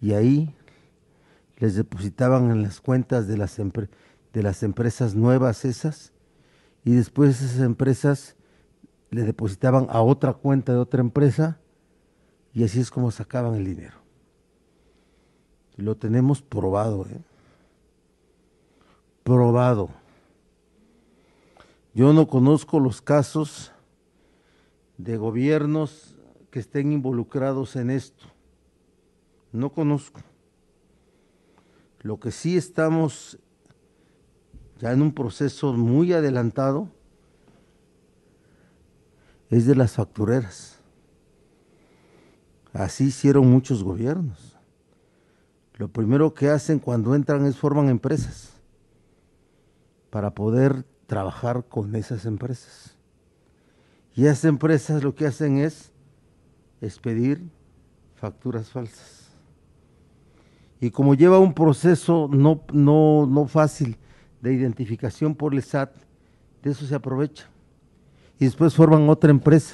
y ahí les depositaban en las cuentas de las, de las empresas nuevas esas y después esas empresas le depositaban a otra cuenta de otra empresa y así es como sacaban el dinero. Lo tenemos probado, ¿eh? probado. Yo no conozco los casos de gobiernos que estén involucrados en esto. No conozco. Lo que sí estamos ya en un proceso muy adelantado es de las factureras. Así hicieron muchos gobiernos. Lo primero que hacen cuando entran es forman empresas para poder trabajar con esas empresas. Y esas empresas lo que hacen es es pedir facturas falsas. Y como lleva un proceso no, fácil de identificación por el SAT, de eso se aprovecha. Y después forman otra empresa.